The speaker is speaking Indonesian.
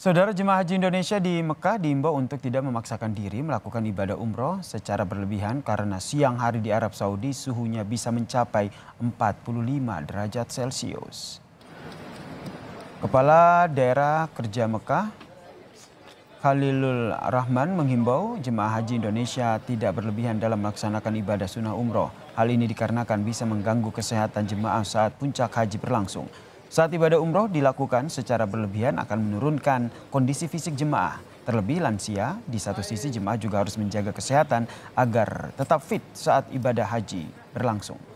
Saudara jemaah haji Indonesia di Mekah diimbau untuk tidak memaksakan diri melakukan ibadah umroh secara berlebihan karena siang hari di Arab Saudi suhunya bisa mencapai 45 derajat Celcius. Kepala Daerah Kerja Mekah Khalilul Rahman menghimbau jemaah haji Indonesia tidak berlebihan dalam melaksanakan ibadah sunnah umroh. Hal ini dikarenakan bisa mengganggu kesehatan jemaah saat puncak haji berlangsung. Saat ibadah umroh dilakukan secara berlebihan akan menurunkan kondisi fisik jemaah. Terlebih lansia, di satu sisi jemaah juga harus menjaga kesehatan agar tetap fit saat ibadah haji berlangsung.